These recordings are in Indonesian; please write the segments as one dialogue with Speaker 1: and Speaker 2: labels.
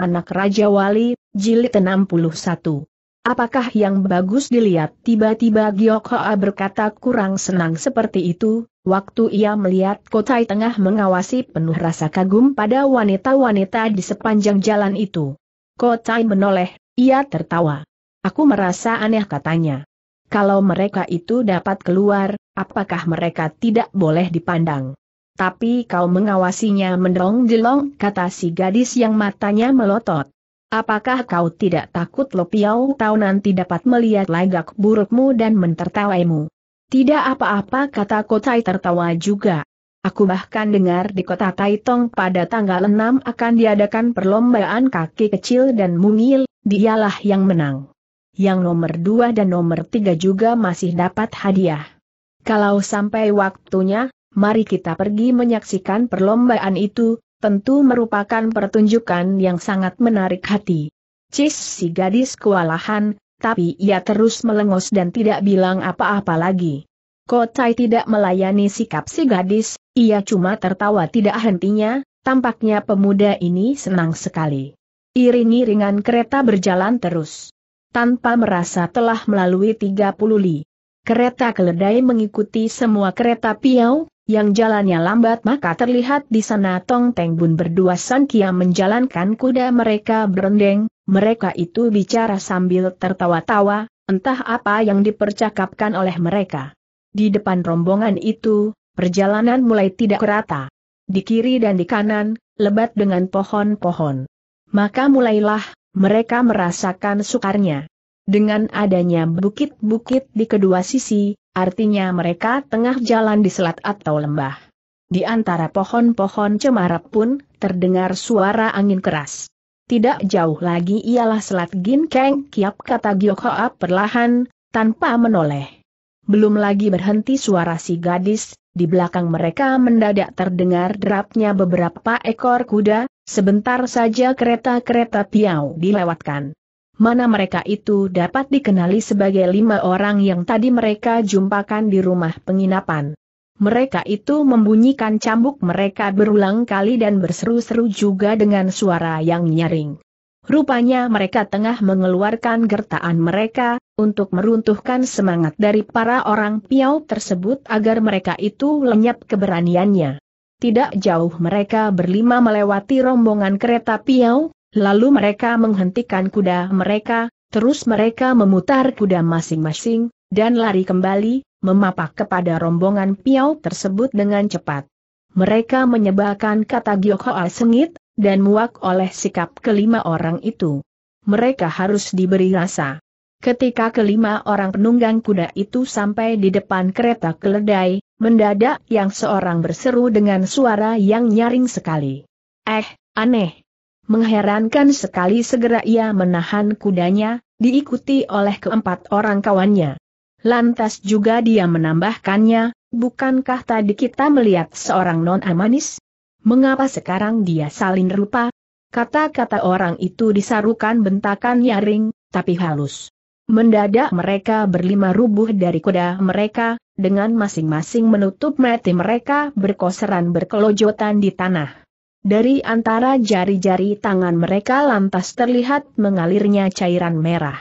Speaker 1: Anak Raja Wali, Jilid 61. Apakah yang bagus dilihat tiba-tiba Hoa berkata kurang senang seperti itu, waktu ia melihat Kotai Tengah mengawasi penuh rasa kagum pada wanita-wanita di sepanjang jalan itu. Kotai menoleh, ia tertawa. Aku merasa aneh katanya. Kalau mereka itu dapat keluar, apakah mereka tidak boleh dipandang? tapi kau mengawasinya mendong-jelong, kata si gadis yang matanya melotot. Apakah kau tidak takut Lo piau Tau nanti dapat melihat lagak burukmu dan mentertawaimu? Tidak apa-apa kata Kotai tertawa juga. Aku bahkan dengar di kota Taitong pada tanggal 6 akan diadakan perlombaan kaki kecil dan mungil, dialah yang menang. Yang nomor 2 dan nomor 3 juga masih dapat hadiah. Kalau sampai waktunya, mari kita pergi menyaksikan perlombaan itu, tentu merupakan pertunjukan yang sangat menarik hati. Cis si gadis kewalahan, tapi ia terus melengos dan tidak bilang apa-apa lagi. Kotai tidak melayani sikap si gadis, ia cuma tertawa tidak hentinya, tampaknya pemuda ini senang sekali. Iring-iringan kereta berjalan terus. Tanpa merasa telah melalui 30 li. Kereta keledai mengikuti semua kereta piau, yang jalannya lambat maka terlihat di sana Tong Teng Bun berdua Sankia menjalankan kuda mereka berendeng, mereka itu bicara sambil tertawa-tawa, entah apa yang dipercakapkan oleh mereka. Di depan rombongan itu, perjalanan mulai tidak rata. Di kiri dan di kanan, lebat dengan pohon-pohon. Maka mulailah, mereka merasakan sukarnya. Dengan adanya bukit-bukit di kedua sisi, artinya mereka tengah jalan di selat atau lembah. Di antara pohon-pohon cemara pun, terdengar suara angin keras. Tidak jauh lagi ialah selat Ginkeng Kiap kata Gyokhoa perlahan, tanpa menoleh. Belum lagi berhenti suara si gadis, di belakang mereka mendadak terdengar derapnya beberapa ekor kuda, sebentar saja kereta-kereta piau dilewatkan mana mereka itu dapat dikenali sebagai lima orang yang tadi mereka jumpakan di rumah penginapan. Mereka itu membunyikan cambuk mereka berulang kali dan berseru-seru juga dengan suara yang nyaring. Rupanya mereka tengah mengeluarkan gertaan mereka, untuk meruntuhkan semangat dari para orang piau tersebut agar mereka itu lenyap keberaniannya. Tidak jauh mereka berlima melewati rombongan kereta piau, Lalu mereka menghentikan kuda mereka, terus mereka memutar kuda masing-masing, dan lari kembali, memapak kepada rombongan piau tersebut dengan cepat. Mereka menyebalkan kata Gyokhoa sengit, dan muak oleh sikap kelima orang itu. Mereka harus diberi rasa. Ketika kelima orang penunggang kuda itu sampai di depan kereta keledai, mendadak yang seorang berseru dengan suara yang nyaring sekali. Eh, aneh, Mengherankan sekali segera ia menahan kudanya, diikuti oleh keempat orang kawannya. Lantas juga dia menambahkannya, bukankah tadi kita melihat seorang non-amanis? Mengapa sekarang dia salin rupa? Kata-kata orang itu disarukan bentakan nyaring, tapi halus. Mendadak mereka berlima rubuh dari kuda mereka, dengan masing-masing menutup mati mereka berkoseran berkelojotan di tanah. Dari antara jari-jari tangan mereka lantas terlihat mengalirnya cairan merah.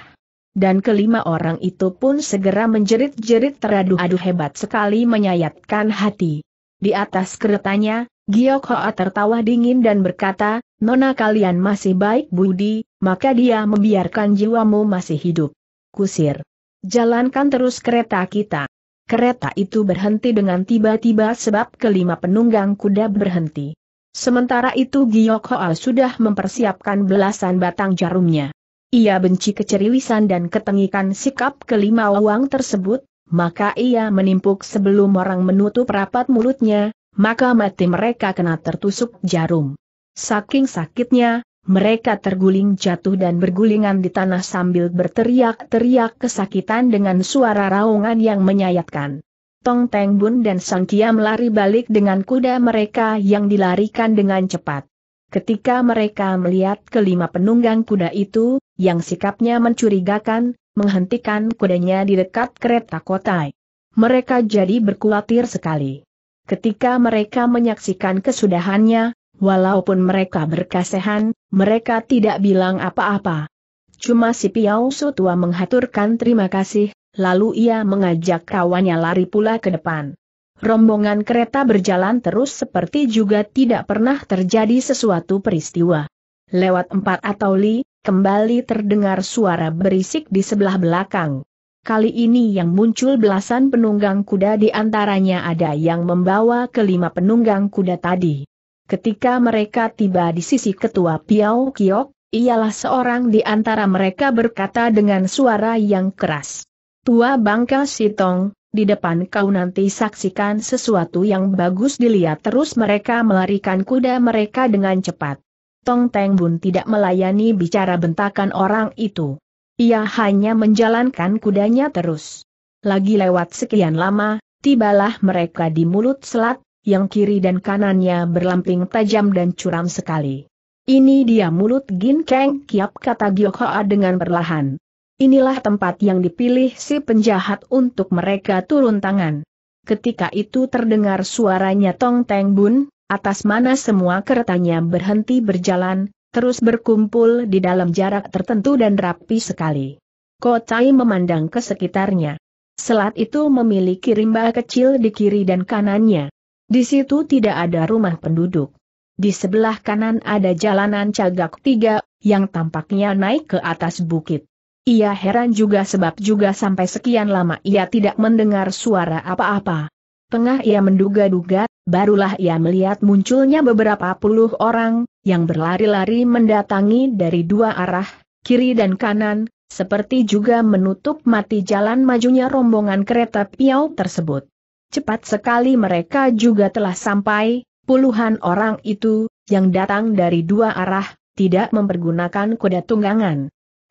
Speaker 1: Dan kelima orang itu pun segera menjerit-jerit teraduh-aduh hebat sekali menyayatkan hati. Di atas keretanya, Giok Hoa tertawa dingin dan berkata, Nona kalian masih baik budi, maka dia membiarkan jiwamu masih hidup. Kusir. Jalankan terus kereta kita. Kereta itu berhenti dengan tiba-tiba sebab kelima penunggang kuda berhenti. Sementara itu Giyok Hoa sudah mempersiapkan belasan batang jarumnya. Ia benci keceriwisan dan ketengikan sikap kelima wawang tersebut, maka ia menimpuk sebelum orang menutup rapat mulutnya, maka mati mereka kena tertusuk jarum. Saking sakitnya, mereka terguling jatuh dan bergulingan di tanah sambil berteriak-teriak kesakitan dengan suara raungan yang menyayatkan. Tong Teng Bun dan Sang Kia melari balik dengan kuda mereka yang dilarikan dengan cepat. Ketika mereka melihat kelima penunggang kuda itu, yang sikapnya mencurigakan, menghentikan kudanya di dekat kereta kotai. Mereka jadi berkuatir sekali. Ketika mereka menyaksikan kesudahannya, walaupun mereka berkasehan, mereka tidak bilang apa-apa. Cuma si Piao Su tua menghaturkan terima kasih, lalu ia mengajak kawannya lari pula ke depan. Rombongan kereta berjalan terus seperti juga tidak pernah terjadi sesuatu peristiwa. Lewat empat atau li, kembali terdengar suara berisik di sebelah belakang. Kali ini yang muncul belasan penunggang kuda di antaranya ada yang membawa kelima penunggang kuda tadi. Ketika mereka tiba di sisi ketua Piao Kiok, ialah seorang di antara mereka berkata dengan suara yang keras. Tua Bangka Sitong, di depan kau nanti saksikan sesuatu yang bagus dilihat terus mereka melarikan kuda mereka dengan cepat. Tong Teng Bun tidak melayani bicara bentakan orang itu. Ia hanya menjalankan kudanya terus. Lagi lewat sekian lama, tibalah mereka di mulut selat, yang kiri dan kanannya berlamping tajam dan curam sekali. Ini dia mulut Gin Keng Kiap kata Hoa dengan perlahan. Inilah tempat yang dipilih si penjahat untuk mereka turun tangan. Ketika itu terdengar suaranya Tong Teng Bun, atas mana semua keretanya berhenti berjalan, terus berkumpul di dalam jarak tertentu dan rapi sekali. Kotai memandang ke sekitarnya. Selat itu memiliki rimba kecil di kiri dan kanannya. Di situ tidak ada rumah penduduk. Di sebelah kanan ada jalanan cagak tiga, yang tampaknya naik ke atas bukit. Ia heran juga sebab juga sampai sekian lama ia tidak mendengar suara apa-apa. Tengah ia menduga-duga, barulah ia melihat munculnya beberapa puluh orang, yang berlari-lari mendatangi dari dua arah, kiri dan kanan, seperti juga menutup mati jalan majunya rombongan kereta piau tersebut. Cepat sekali mereka juga telah sampai, puluhan orang itu, yang datang dari dua arah, tidak mempergunakan kuda tunggangan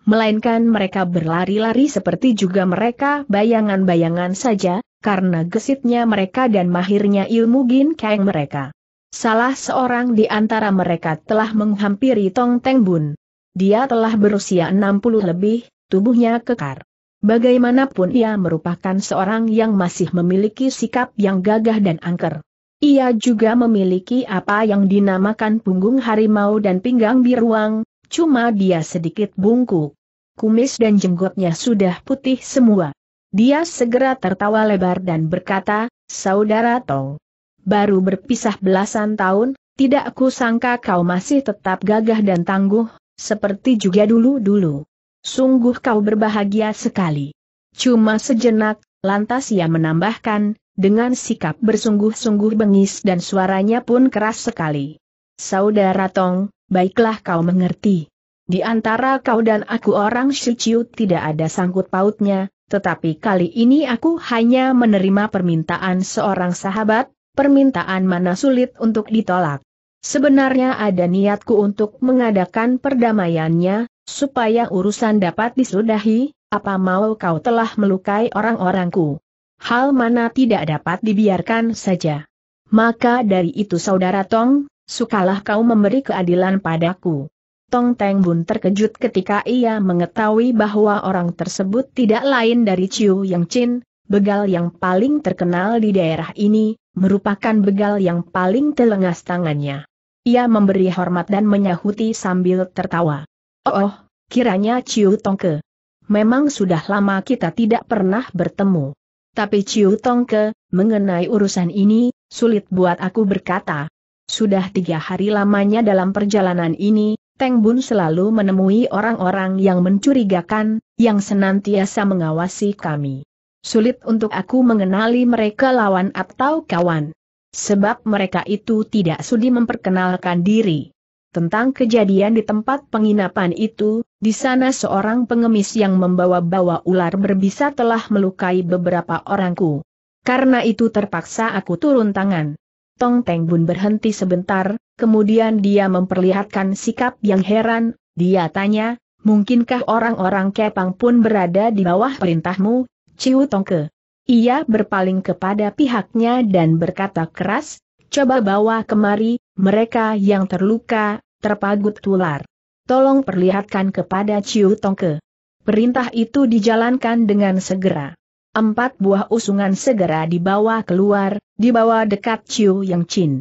Speaker 1: melainkan mereka berlari-lari seperti juga mereka bayangan-bayangan saja, karena gesitnya mereka dan mahirnya ilmu gin keng mereka. Salah seorang di antara mereka telah menghampiri Tong Teng Bun. Dia telah berusia 60 lebih, tubuhnya kekar. Bagaimanapun ia merupakan seorang yang masih memiliki sikap yang gagah dan angker. Ia juga memiliki apa yang dinamakan punggung harimau dan pinggang biruang, cuma dia sedikit bungkuk kumis dan jenggotnya sudah putih semua. Dia segera tertawa lebar dan berkata, Saudara Tong, baru berpisah belasan tahun, tidak ku sangka kau masih tetap gagah dan tangguh, seperti juga dulu-dulu. Sungguh kau berbahagia sekali. Cuma sejenak, lantas ia menambahkan, dengan sikap bersungguh-sungguh bengis dan suaranya pun keras sekali. Saudara Tong, baiklah kau mengerti. Di antara kau dan aku orang suciu tidak ada sangkut pautnya, tetapi kali ini aku hanya menerima permintaan seorang sahabat, permintaan mana sulit untuk ditolak. Sebenarnya ada niatku untuk mengadakan perdamaiannya, supaya urusan dapat disudahi, apa mau kau telah melukai orang-orangku. Hal mana tidak dapat dibiarkan saja. Maka dari itu saudara Tong, sukalah kau memberi keadilan padaku. Tong Teng Bun terkejut ketika ia mengetahui bahwa orang tersebut tidak lain dari Chiu Yang Chin, begal yang paling terkenal di daerah ini, merupakan begal yang paling telengas tangannya. Ia memberi hormat dan menyahuti sambil tertawa. Oh, oh kiranya Ciu Tongke. Memang sudah lama kita tidak pernah bertemu. Tapi Ciu Tongke, mengenai urusan ini, sulit buat aku berkata. Sudah tiga hari lamanya dalam perjalanan ini, Teng Bun selalu menemui orang-orang yang mencurigakan, yang senantiasa mengawasi kami. Sulit untuk aku mengenali mereka lawan atau kawan. Sebab mereka itu tidak sudi memperkenalkan diri. Tentang kejadian di tempat penginapan itu, di sana seorang pengemis yang membawa-bawa ular berbisa telah melukai beberapa orangku. Karena itu terpaksa aku turun tangan. Tong Teng Bun berhenti sebentar, Kemudian dia memperlihatkan sikap yang heran, dia tanya, mungkinkah orang-orang Kepang pun berada di bawah perintahmu, Ciu Tongke? Ia berpaling kepada pihaknya dan berkata keras, coba bawa kemari, mereka yang terluka, terpagut tular. Tolong perlihatkan kepada Ciu Tongke. Perintah itu dijalankan dengan segera. Empat buah usungan segera dibawa keluar, dibawa dekat Ciu Yang Chin.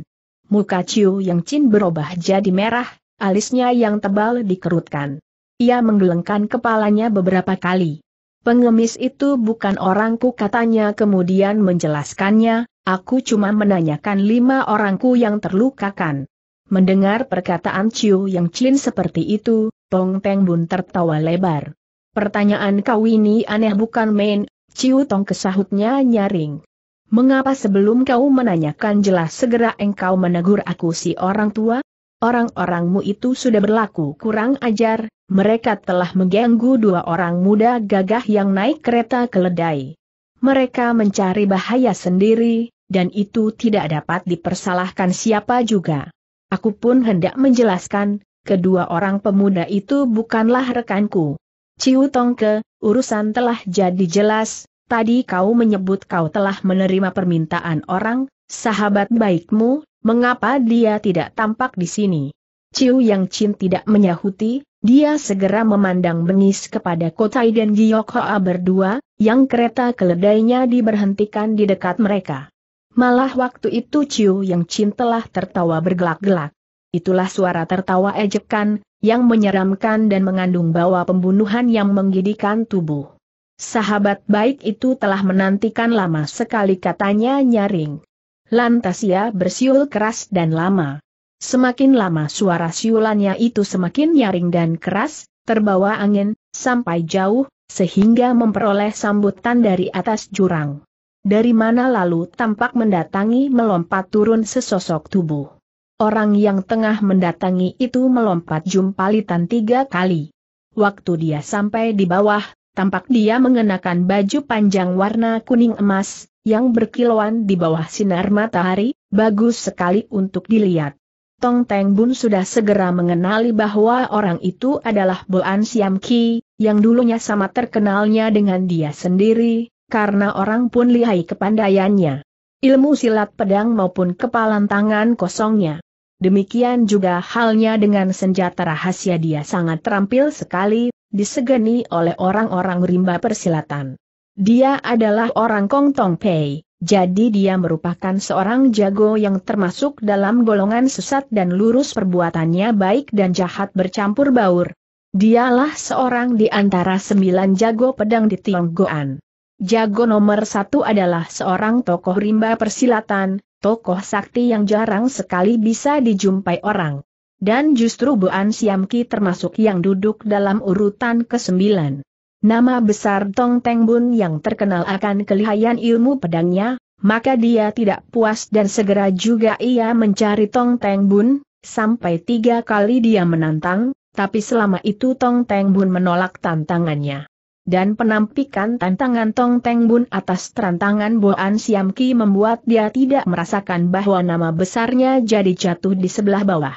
Speaker 1: Muka Ciu Yang Chin berubah jadi merah, alisnya yang tebal dikerutkan. Ia menggelengkan kepalanya beberapa kali. Pengemis itu bukan orangku katanya kemudian menjelaskannya, aku cuma menanyakan lima orangku yang terlukakan. Mendengar perkataan Ciu Yang Chin seperti itu, Tong Peng Bun tertawa lebar. Pertanyaan kau ini aneh bukan main, Ciu Tong kesahutnya nyaring. Mengapa sebelum kau menanyakan jelas segera engkau menegur aku si orang tua? Orang-orangmu itu sudah berlaku kurang ajar, mereka telah mengganggu dua orang muda gagah yang naik kereta keledai. Mereka mencari bahaya sendiri, dan itu tidak dapat dipersalahkan siapa juga. Aku pun hendak menjelaskan, kedua orang pemuda itu bukanlah rekanku. Ciu Tongke, urusan telah jadi jelas, tadi kau menyebut kau telah menerima permintaan orang, sahabat baikmu, mengapa dia tidak tampak di sini? Ciu Yang Chin tidak menyahuti, dia segera memandang bengis kepada Kotai dan Giyok Hoa berdua, yang kereta keledainya diberhentikan di dekat mereka. Malah waktu itu Ciu Yang Chin telah tertawa bergelak-gelak. Itulah suara tertawa ejekan, yang menyeramkan dan mengandung bawa pembunuhan yang menggidikan tubuh. Sahabat baik itu telah menantikan lama sekali katanya nyaring. Lantas ia bersiul keras dan lama. Semakin lama suara siulannya itu semakin nyaring dan keras, terbawa angin, sampai jauh, sehingga memperoleh sambutan dari atas jurang. Dari mana lalu tampak mendatangi melompat turun sesosok tubuh. Orang yang tengah mendatangi itu melompat jumpalitan tiga kali. Waktu dia sampai di bawah, tampak dia mengenakan baju panjang warna kuning emas, yang berkilauan di bawah sinar matahari, bagus sekali untuk dilihat. Tong Teng Bun sudah segera mengenali bahwa orang itu adalah Boan Siam Ki, yang dulunya sama terkenalnya dengan dia sendiri, karena orang pun lihai kepandaiannya. Ilmu silat pedang maupun kepalan tangan kosongnya. Demikian juga halnya dengan senjata rahasia dia sangat terampil sekali, disegani oleh orang-orang rimba persilatan. Dia adalah orang Kong Tong Pei, jadi dia merupakan seorang jago yang termasuk dalam golongan sesat dan lurus perbuatannya baik dan jahat bercampur baur. Dialah seorang di antara sembilan jago pedang di Tionggoan. Jago nomor satu adalah seorang tokoh rimba persilatan, tokoh sakti yang jarang sekali bisa dijumpai orang. Dan justru Buan Ki termasuk yang duduk dalam urutan ke-9. Nama besar Tong Teng Bun yang terkenal akan kelihayan ilmu pedangnya, maka dia tidak puas dan segera juga ia mencari Tong Teng Bun, sampai tiga kali dia menantang, tapi selama itu Tong Teng Bun menolak tantangannya. Dan penampikan tantangan Tong Teng Bun atas tantangan Boan Ki membuat dia tidak merasakan bahwa nama besarnya jadi jatuh di sebelah bawah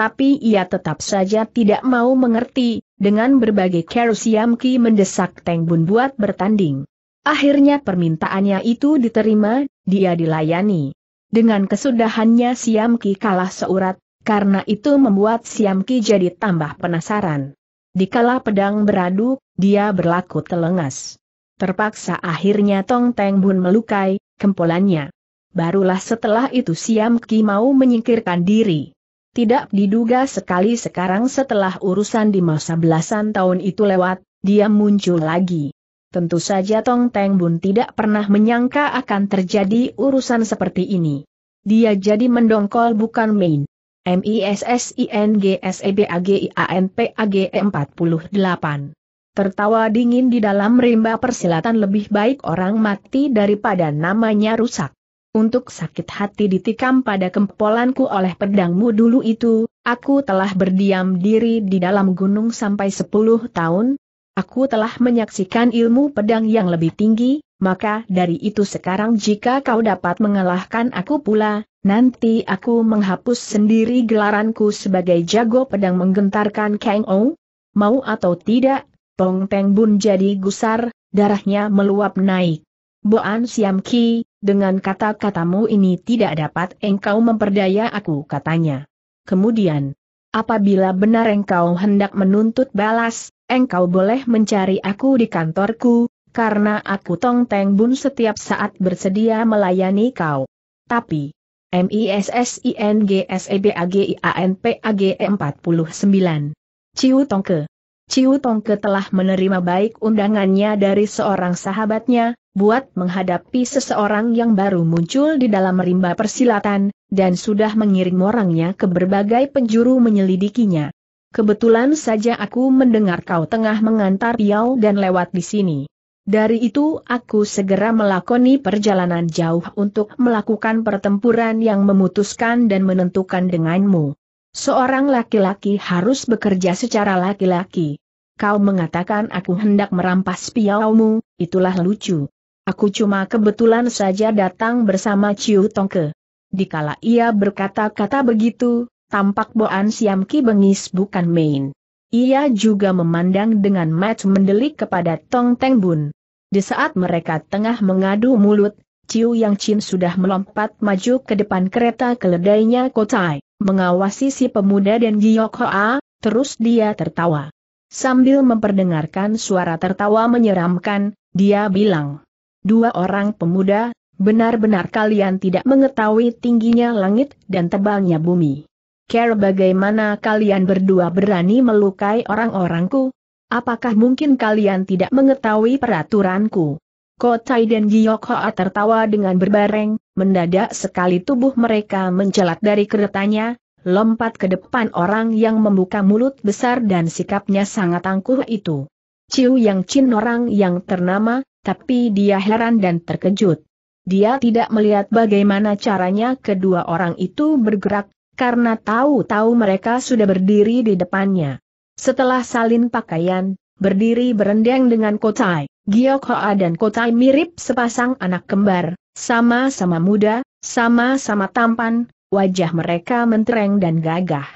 Speaker 1: tapi ia tetap saja tidak mau mengerti, dengan berbagai kerusiam Ki mendesak Teng Bun buat bertanding. Akhirnya permintaannya itu diterima, dia dilayani. Dengan kesudahannya Siam Ki kalah seurat, karena itu membuat Siam Ki jadi tambah penasaran. Di kala pedang beradu, dia berlaku telengas. Terpaksa akhirnya Tong Teng Bun melukai, kempolannya. Barulah setelah itu Siam Ki mau menyingkirkan diri. Tidak diduga sekali sekarang setelah urusan di masa belasan tahun itu lewat, dia muncul lagi. Tentu saja Tong Teng Bun tidak pernah menyangka akan terjadi urusan seperti ini. Dia jadi mendongkol bukan main. M-I-S-S-I-N-G-S-E-B-A-G-I-A-N-P-A-G-E e 48 Tertawa dingin di dalam rimba persilatan lebih baik orang mati daripada namanya rusak. Untuk sakit hati ditikam pada kempolanku oleh pedangmu dulu itu, aku telah berdiam diri di dalam gunung sampai sepuluh tahun. Aku telah menyaksikan ilmu pedang yang lebih tinggi, maka dari itu sekarang jika kau dapat mengalahkan aku pula, nanti aku menghapus sendiri gelaranku sebagai jago pedang menggentarkan Kang Ou. Mau atau tidak, Tong Teng Bun jadi gusar, darahnya meluap naik. Boan Siam Ki, dengan kata-katamu ini tidak dapat engkau memperdaya aku katanya. Kemudian, apabila benar engkau hendak menuntut balas, engkau boleh mencari aku di kantorku, karena aku Tong Teng Bun setiap saat bersedia melayani kau. Tapi, MISSINGSEBAGIANPAG e e 49. Ciu Tongke. Ciu Tongke telah menerima baik undangannya dari seorang sahabatnya, buat menghadapi seseorang yang baru muncul di dalam rimba persilatan, dan sudah mengirim orangnya ke berbagai penjuru menyelidikinya. Kebetulan saja aku mendengar kau tengah mengantar Piau dan lewat di sini. Dari itu aku segera melakoni perjalanan jauh untuk melakukan pertempuran yang memutuskan dan menentukan denganmu. Seorang laki-laki harus bekerja secara laki-laki. Kau mengatakan aku hendak merampas piaumu, itulah lucu. Aku cuma kebetulan saja datang bersama Ciu Tongke. Dikala ia berkata-kata begitu, tampak Boan Siam Ki bengis bukan main. Ia juga memandang dengan match mendelik kepada Tong Teng Bun. Di saat mereka tengah mengadu mulut, Ciu Yang Chin sudah melompat maju ke depan kereta keledainya Kotai, mengawasi si pemuda dan Giok Hoa, terus dia tertawa. Sambil memperdengarkan suara tertawa menyeramkan, dia bilang, Dua orang pemuda, benar-benar kalian tidak mengetahui tingginya langit dan tebalnya bumi. Care bagaimana kalian berdua berani melukai orang-orangku? Apakah mungkin kalian tidak mengetahui peraturanku? Kotai dan Giyokhoa tertawa dengan berbareng, mendadak sekali tubuh mereka mencelat dari keretanya, lompat ke depan orang yang membuka mulut besar dan sikapnya sangat angkuh itu. Ciu Yang Chin orang yang ternama, tapi dia heran dan terkejut. Dia tidak melihat bagaimana caranya kedua orang itu bergerak, karena tahu-tahu mereka sudah berdiri di depannya. Setelah salin pakaian, berdiri berendeng dengan Kotai, Giok Hoa dan Kotai mirip sepasang anak kembar, sama-sama muda, sama-sama tampan, wajah mereka mentereng dan gagah.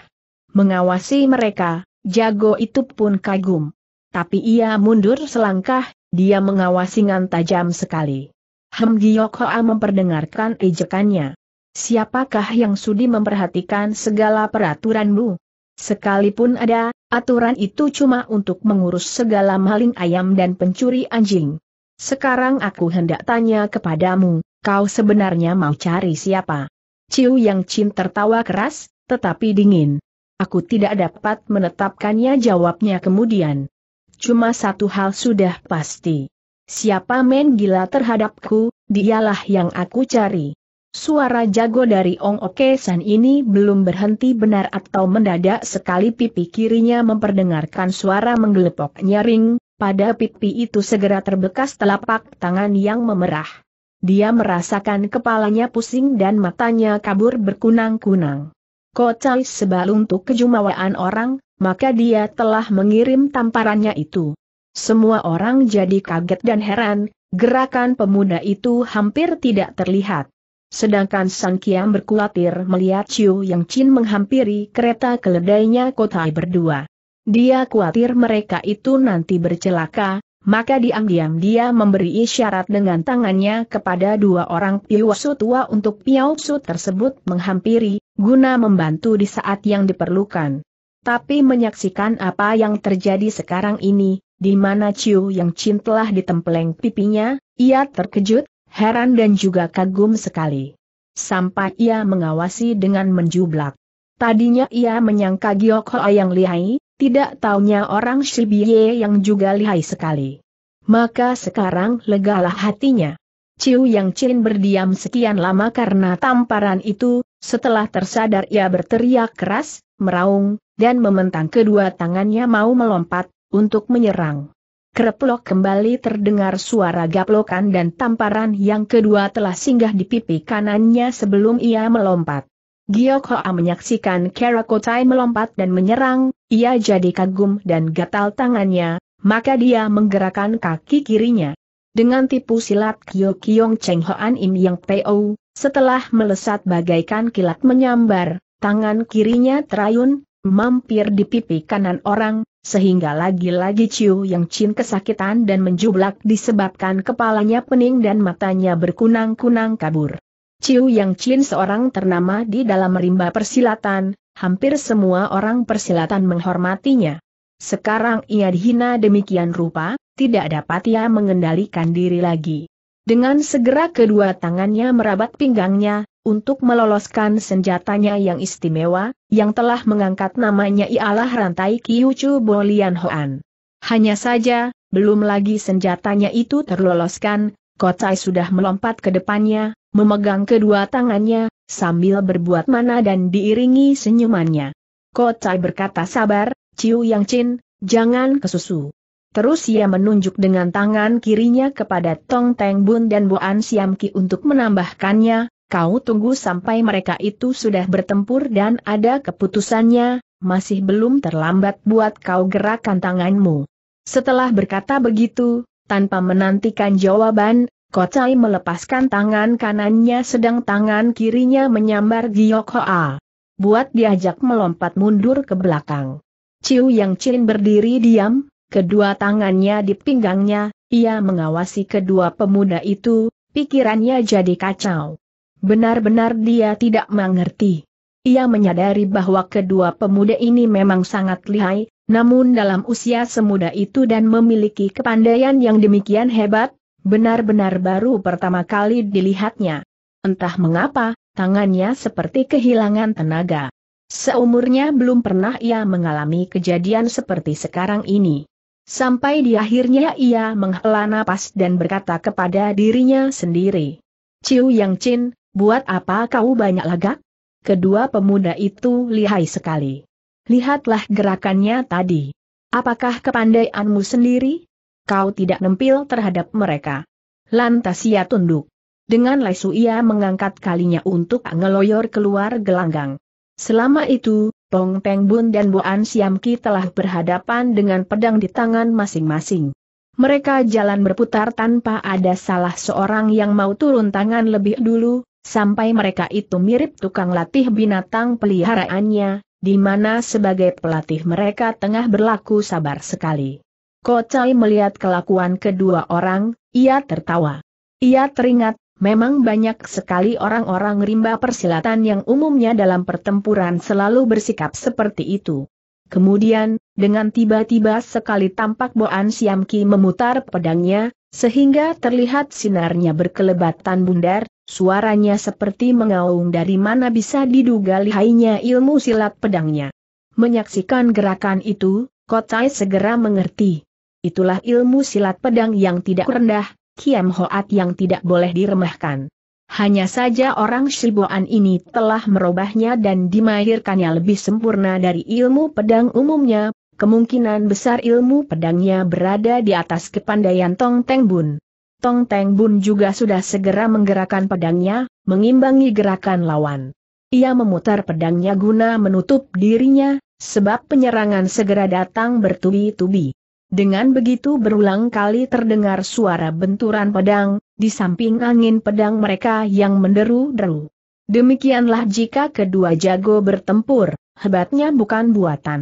Speaker 1: Mengawasi mereka, jago itu pun kagum. Tapi ia mundur selangkah, dia mengawasi dengan tajam sekali. Hem Giyok Hoa memperdengarkan ejekannya. Siapakah yang sudi memperhatikan segala peraturanmu? Sekalipun ada, aturan itu cuma untuk mengurus segala maling ayam dan pencuri anjing. Sekarang aku hendak tanya kepadamu, kau sebenarnya mau cari siapa? Ciu Yang Chin tertawa keras, tetapi dingin. Aku tidak dapat menetapkannya jawabnya kemudian. Cuma satu hal sudah pasti. Siapa men gila terhadapku, dialah yang aku cari. Suara jago dari Ong Oke San ini belum berhenti benar atau mendadak sekali pipi kirinya memperdengarkan suara menggelepok nyaring, pada pipi itu segera terbekas telapak tangan yang memerah. Dia merasakan kepalanya pusing dan matanya kabur berkunang-kunang. Kocai sebal untuk kejumawaan orang, maka dia telah mengirim tamparannya itu. Semua orang jadi kaget dan heran, gerakan pemuda itu hampir tidak terlihat. Sedangkan Sang Kiam berkulatir melihat Chiu Yang Chin menghampiri kereta keledainya Kotai berdua. Dia khawatir mereka itu nanti bercelaka, maka diam-diam dia memberi isyarat dengan tangannya kepada dua orang piwasu tua untuk piwasu tersebut menghampiri, guna membantu di saat yang diperlukan. Tapi menyaksikan apa yang terjadi sekarang ini, di mana Ciu yang Chin telah ditempeleng pipinya, ia terkejut, heran dan juga kagum sekali. Sampai ia mengawasi dengan menjublak. Tadinya ia menyangka Giok Hoa yang lihai, tidak taunya orang Shibie yang juga lihai sekali. Maka sekarang legalah hatinya. Ciu Yang Chin berdiam sekian lama karena tamparan itu, setelah tersadar ia berteriak keras, meraung, dan mementang kedua tangannya mau melompat, untuk menyerang. Kreplok kembali terdengar suara gaplokan dan tamparan yang kedua telah singgah di pipi kanannya sebelum ia melompat. Giok Hoa menyaksikan Kerakotai melompat dan menyerang, ia jadi kagum dan gatal tangannya, maka dia menggerakkan kaki kirinya. Dengan tipu silat Kyo Kyong Cheng Hoan Im Yang P.O., setelah melesat bagaikan kilat menyambar, tangan kirinya terayun, mampir di pipi kanan orang, sehingga lagi-lagi Chiu Yang Chin kesakitan dan menjublak disebabkan kepalanya pening dan matanya berkunang-kunang kabur. Ciu Yang Chin seorang ternama di dalam rimba persilatan, hampir semua orang persilatan menghormatinya. Sekarang ia dihina demikian rupa, tidak dapat ia mengendalikan diri lagi. Dengan segera kedua tangannya merabat pinggangnya, untuk meloloskan senjatanya yang istimewa, yang telah mengangkat namanya ialah rantai Kiucu Bolian Hoan. Hanya saja, belum lagi senjatanya itu terloloskan, Kocai sudah melompat ke depannya, memegang kedua tangannya, sambil berbuat mana dan diiringi senyumannya. Kotai berkata sabar, Ciu Yang Chin, jangan kesusu. Terus ia menunjuk dengan tangan kirinya kepada Tong Teng Bun dan Boan Siam Ki untuk menambahkannya, kau tunggu sampai mereka itu sudah bertempur dan ada keputusannya, masih belum terlambat buat kau gerakan tanganmu. Setelah berkata begitu, tanpa menantikan jawaban, Kocai melepaskan tangan kanannya sedang tangan kirinya menyambar Giyok Hoa. Buat diajak melompat mundur ke belakang. Ciu Yang Chin berdiri diam, kedua tangannya di pinggangnya, ia mengawasi kedua pemuda itu, pikirannya jadi kacau. Benar-benar dia tidak mengerti. Ia menyadari bahwa kedua pemuda ini memang sangat lihai, namun dalam usia semuda itu dan memiliki kepandaian yang demikian hebat, Benar-benar baru pertama kali dilihatnya. Entah mengapa, tangannya seperti kehilangan tenaga. Seumurnya belum pernah ia mengalami kejadian seperti sekarang ini. Sampai di akhirnya ia menghela napas dan berkata kepada dirinya sendiri. Ciu Yang Chin, buat apa kau banyak lagak? Kedua pemuda itu lihai sekali. Lihatlah gerakannya tadi. Apakah kepandaianmu sendiri? kau tidak nempil terhadap mereka. Lantas ia tunduk. Dengan lesu ia mengangkat kalinya untuk ngeloyor keluar gelanggang. Selama itu, Tong Peng Bun dan Boan Siam Ki telah berhadapan dengan pedang di tangan masing-masing. Mereka jalan berputar tanpa ada salah seorang yang mau turun tangan lebih dulu, sampai mereka itu mirip tukang latih binatang peliharaannya, di mana sebagai pelatih mereka tengah berlaku sabar sekali. Kocai melihat kelakuan kedua orang, ia tertawa. Ia teringat, memang banyak sekali orang-orang rimba persilatan yang umumnya dalam pertempuran selalu bersikap seperti itu. Kemudian, dengan tiba-tiba sekali tampak Boan Siamki memutar pedangnya, sehingga terlihat sinarnya berkelebatan bundar, suaranya seperti mengaung dari mana bisa diduga lihainya ilmu silat pedangnya. Menyaksikan gerakan itu, Kotai segera mengerti itulah ilmu silat pedang yang tidak rendah, Kiam Hoat yang tidak boleh diremehkan. Hanya saja orang Shiboan ini telah merubahnya dan dimahirkannya lebih sempurna dari ilmu pedang umumnya, kemungkinan besar ilmu pedangnya berada di atas kepandaian Tong Teng Bun. Tong Teng Bun juga sudah segera menggerakkan pedangnya, mengimbangi gerakan lawan. Ia memutar pedangnya guna menutup dirinya, sebab penyerangan segera datang bertubi-tubi. Dengan begitu berulang kali terdengar suara benturan pedang, di samping angin pedang mereka yang menderu-deru. Demikianlah jika kedua jago bertempur, hebatnya bukan buatan.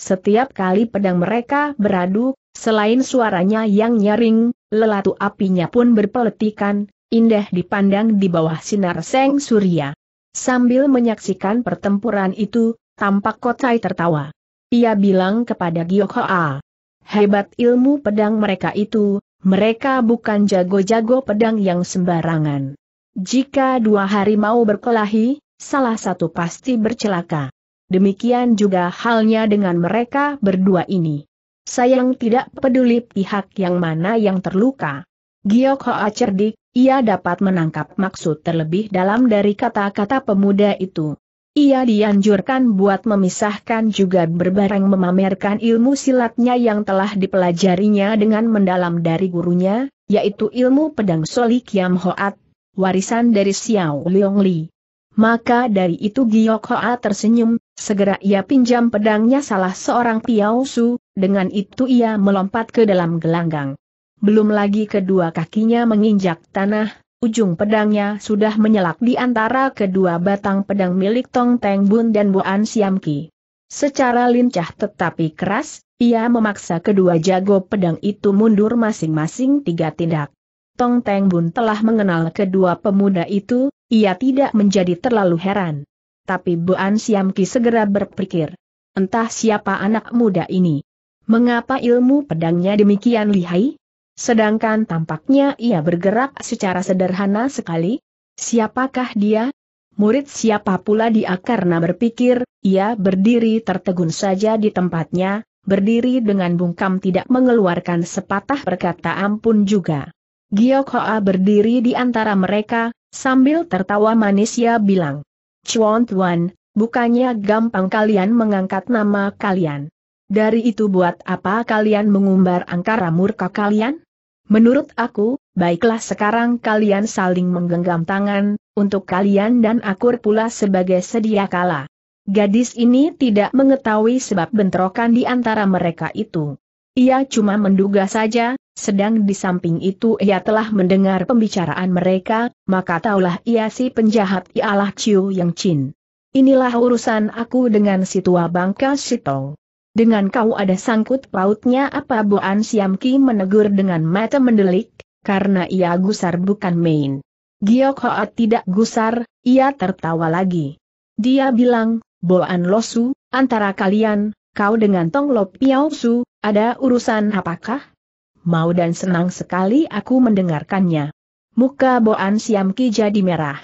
Speaker 1: Setiap kali pedang mereka beradu, selain suaranya yang nyaring, lelatu apinya pun berpeletikan, indah dipandang di bawah sinar seng surya. Sambil menyaksikan pertempuran itu, tampak Kotai tertawa. Ia bilang kepada Gyokoa, Hebat ilmu pedang mereka itu, mereka bukan jago-jago pedang yang sembarangan. Jika dua hari mau berkelahi, salah satu pasti bercelaka. Demikian juga halnya dengan mereka berdua ini. Sayang tidak peduli pihak yang mana yang terluka. Giok Hoa cerdik, ia dapat menangkap maksud terlebih dalam dari kata-kata pemuda itu. Ia dianjurkan buat memisahkan juga berbareng memamerkan ilmu silatnya yang telah dipelajarinya dengan mendalam dari gurunya, yaitu ilmu pedang Soli Kiam Hoat, warisan dari Xiao Leong Li. Maka dari itu Giyok Hoa tersenyum, segera ia pinjam pedangnya salah seorang Piao dengan itu ia melompat ke dalam gelanggang. Belum lagi kedua kakinya menginjak tanah, Ujung pedangnya sudah menyelak di antara kedua batang pedang milik Tong Teng Bun dan Buan Siam Ki. Secara lincah tetapi keras, ia memaksa kedua jago pedang itu mundur masing-masing tiga tindak. Tong Teng Bun telah mengenal kedua pemuda itu, ia tidak menjadi terlalu heran. Tapi Buan Siam Ki segera berpikir, entah siapa anak muda ini. Mengapa ilmu pedangnya demikian lihai? Sedangkan tampaknya ia bergerak secara sederhana sekali. Siapakah dia? Murid siapa pula dia karena berpikir, ia berdiri tertegun saja di tempatnya, berdiri dengan bungkam tidak mengeluarkan sepatah perkataan pun juga. Giok Hoa berdiri di antara mereka, sambil tertawa manis ia bilang, Chuan Tuan, bukannya gampang kalian mengangkat nama kalian. Dari itu buat apa kalian mengumbar angkara murka kalian? Menurut aku, baiklah sekarang kalian saling menggenggam tangan, untuk kalian dan akur pula sebagai sedia kala. Gadis ini tidak mengetahui sebab bentrokan di antara mereka itu. Ia cuma menduga saja, sedang di samping itu ia telah mendengar pembicaraan mereka, maka taulah ia si penjahat ialah Chiu Yang Chin. Inilah urusan aku dengan si tua bangka Sitong. Dengan kau ada sangkut pautnya apa Boan Ki menegur dengan mata mendelik, karena ia gusar bukan main. Giok Hoat tidak gusar, ia tertawa lagi. Dia bilang, Boan Losu, antara kalian, kau dengan Tong Lop Piao Su, ada urusan apakah? Mau dan senang sekali aku mendengarkannya. Muka Boan Ki jadi merah.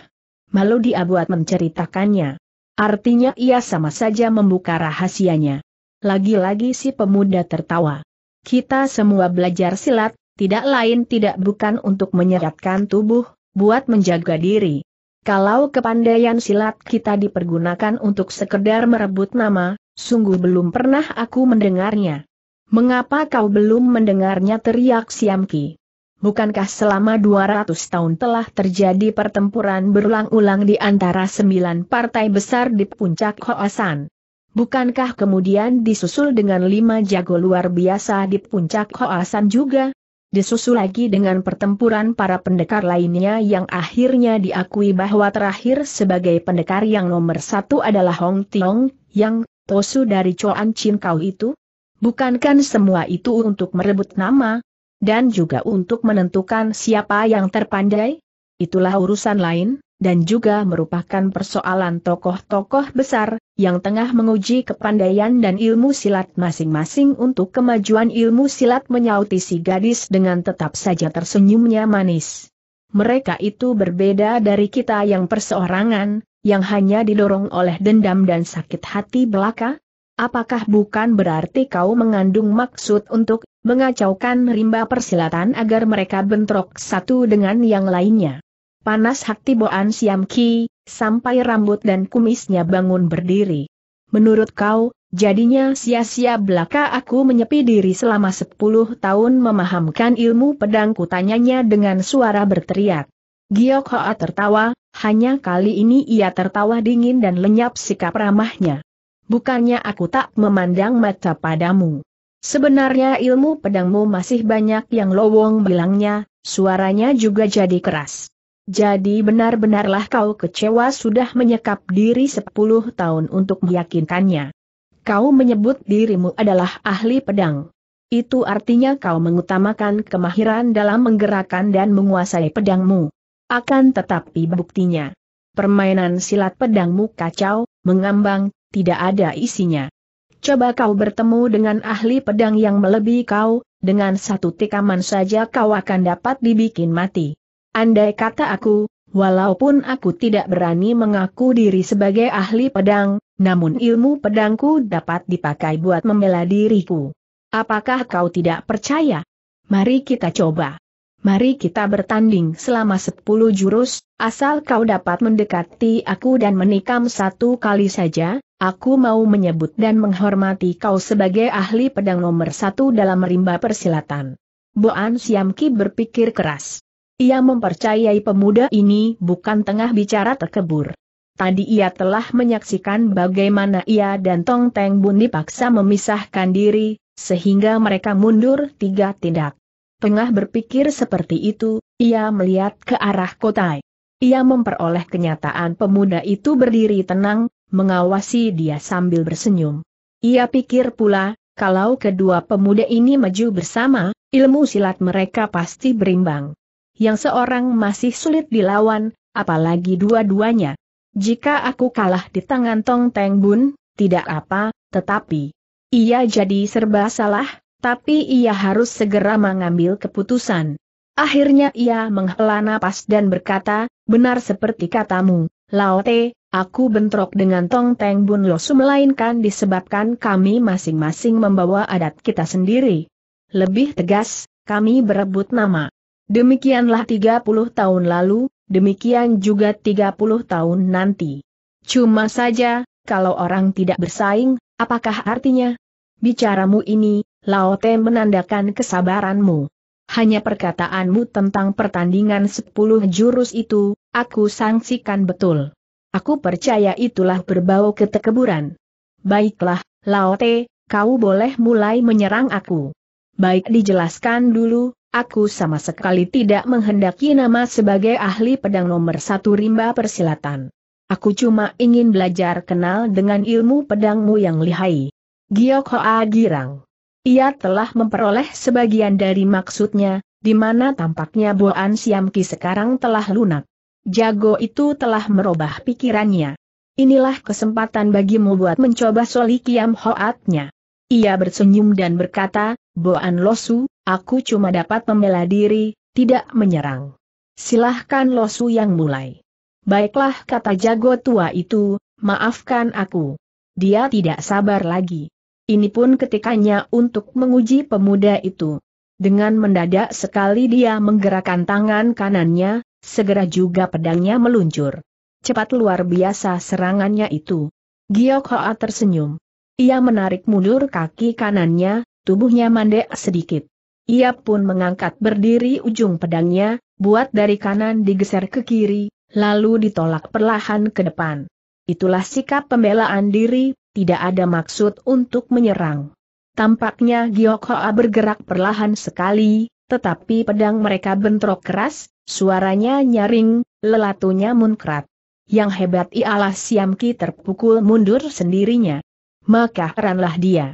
Speaker 1: Malu dia buat menceritakannya. Artinya ia sama saja membuka rahasianya. Lagi-lagi si pemuda tertawa. Kita semua belajar silat, tidak lain tidak bukan untuk menyehatkan tubuh, buat menjaga diri. Kalau kepandaian silat kita dipergunakan untuk sekedar merebut nama, sungguh belum pernah aku mendengarnya. Mengapa kau belum mendengarnya teriak Siamki? Bukankah selama 200 tahun telah terjadi pertempuran berulang-ulang di antara sembilan partai besar di puncak Hoasan? Bukankah kemudian disusul dengan lima jago luar biasa di puncak Hoasan juga? Disusul lagi dengan pertempuran para pendekar lainnya yang akhirnya diakui bahwa terakhir sebagai pendekar yang nomor satu adalah Hong Tiong, yang Tosu dari Choan Chin Kau itu? Bukankan semua itu untuk merebut nama? Dan juga untuk menentukan siapa yang terpandai? Itulah urusan lain dan juga merupakan persoalan tokoh-tokoh besar, yang tengah menguji kepandaian dan ilmu silat masing-masing untuk kemajuan ilmu silat menyauti si gadis dengan tetap saja tersenyumnya manis. Mereka itu berbeda dari kita yang perseorangan, yang hanya didorong oleh dendam dan sakit hati belaka? Apakah bukan berarti kau mengandung maksud untuk mengacaukan rimba persilatan agar mereka bentrok satu dengan yang lainnya? Panas hati Boan Siam Ki, sampai rambut dan kumisnya bangun berdiri. Menurut kau, jadinya sia-sia belaka aku menyepi diri selama sepuluh tahun memahamkan ilmu pedang tanyanya dengan suara berteriak. Giok Hoa tertawa, hanya kali ini ia tertawa dingin dan lenyap sikap ramahnya. Bukannya aku tak memandang mata padamu. Sebenarnya ilmu pedangmu masih banyak yang lowong bilangnya, suaranya juga jadi keras. Jadi benar-benarlah kau kecewa sudah menyekap diri sepuluh tahun untuk meyakinkannya. Kau menyebut dirimu adalah ahli pedang. Itu artinya kau mengutamakan kemahiran dalam menggerakkan dan menguasai pedangmu. Akan tetapi buktinya. Permainan silat pedangmu kacau, mengambang, tidak ada isinya. Coba kau bertemu dengan ahli pedang yang melebihi kau, dengan satu tikaman saja kau akan dapat dibikin mati. Andai kata aku, walaupun aku tidak berani mengaku diri sebagai ahli pedang, namun ilmu pedangku dapat dipakai buat membela diriku. Apakah kau tidak percaya? Mari kita coba. Mari kita bertanding selama sepuluh jurus, asal kau dapat mendekati aku dan menikam satu kali saja, aku mau menyebut dan menghormati kau sebagai ahli pedang nomor satu dalam rimba persilatan. Boan Siamki berpikir keras. Ia mempercayai pemuda ini bukan tengah bicara terkebur. Tadi ia telah menyaksikan bagaimana ia dan Tong Teng Bun dipaksa memisahkan diri, sehingga mereka mundur tiga tindak. Tengah berpikir seperti itu, ia melihat ke arah kotai. Ia memperoleh kenyataan pemuda itu berdiri tenang, mengawasi dia sambil bersenyum. Ia pikir pula, kalau kedua pemuda ini maju bersama, ilmu silat mereka pasti berimbang yang seorang masih sulit dilawan, apalagi dua-duanya. Jika aku kalah di tangan Tong Teng Bun, tidak apa, tetapi ia jadi serba salah, tapi ia harus segera mengambil keputusan. Akhirnya ia menghela napas dan berkata, benar seperti katamu, Lao Te, aku bentrok dengan Tong Teng Bun Losu melainkan disebabkan kami masing-masing membawa adat kita sendiri. Lebih tegas, kami berebut nama. Demikianlah 30 tahun lalu, demikian juga 30 tahun nanti. Cuma saja, kalau orang tidak bersaing, apakah artinya? Bicaramu ini, Lao Laote menandakan kesabaranmu. Hanya perkataanmu tentang pertandingan 10 jurus itu, aku sangsikan betul. Aku percaya itulah berbau ketekeburan. Baiklah, Lao Laote, kau boleh mulai menyerang aku. Baik dijelaskan dulu, Aku sama sekali tidak menghendaki nama sebagai ahli pedang nomor satu rimba persilatan. Aku cuma ingin belajar kenal dengan ilmu pedangmu yang lihai. Giyok Hoa Girang. Ia telah memperoleh sebagian dari maksudnya, di mana tampaknya Boan Siamki sekarang telah lunak. Jago itu telah merubah pikirannya. Inilah kesempatan bagimu buat mencoba soli kiam hoatnya. Ia bersenyum dan berkata, Boan Losu, aku cuma dapat membela diri, tidak menyerang. Silahkan Losu yang mulai. Baiklah kata jago tua itu, maafkan aku. Dia tidak sabar lagi. Ini pun ketikanya untuk menguji pemuda itu. Dengan mendadak sekali dia menggerakkan tangan kanannya, segera juga pedangnya meluncur. Cepat luar biasa serangannya itu. Giyok Hoa tersenyum. Ia menarik mundur kaki kanannya, tubuhnya mandek sedikit. Ia pun mengangkat berdiri ujung pedangnya, buat dari kanan digeser ke kiri, lalu ditolak perlahan ke depan. Itulah sikap pembelaan diri, tidak ada maksud untuk menyerang. Tampaknya Giok Hoa bergerak perlahan sekali, tetapi pedang mereka bentrok keras, suaranya nyaring, lelatunya munkrat. Yang hebat ialah Siamki terpukul mundur sendirinya. Maka heranlah dia.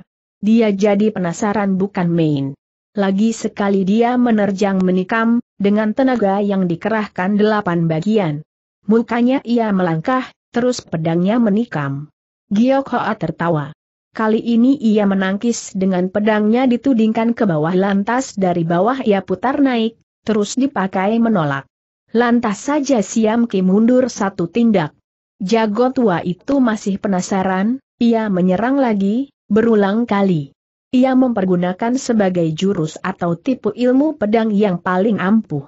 Speaker 1: Dia jadi penasaran bukan main. Lagi sekali dia menerjang menikam, dengan tenaga yang dikerahkan delapan bagian. Mukanya ia melangkah, terus pedangnya menikam. Giok Hoa tertawa. Kali ini ia menangkis dengan pedangnya ditudingkan ke bawah lantas dari bawah ia putar naik, terus dipakai menolak. Lantas saja Siam Ki mundur satu tindak. Jago tua itu masih penasaran, ia menyerang lagi, berulang kali. Ia mempergunakan sebagai jurus atau tipu ilmu pedang yang paling ampuh.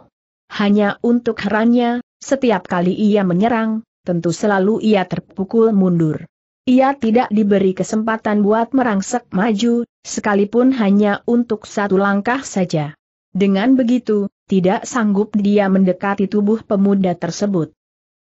Speaker 1: Hanya untuk herannya, setiap kali ia menyerang, tentu selalu ia terpukul mundur. Ia tidak diberi kesempatan buat merangsek maju, sekalipun hanya untuk satu langkah saja. Dengan begitu, tidak sanggup dia mendekati tubuh pemuda tersebut.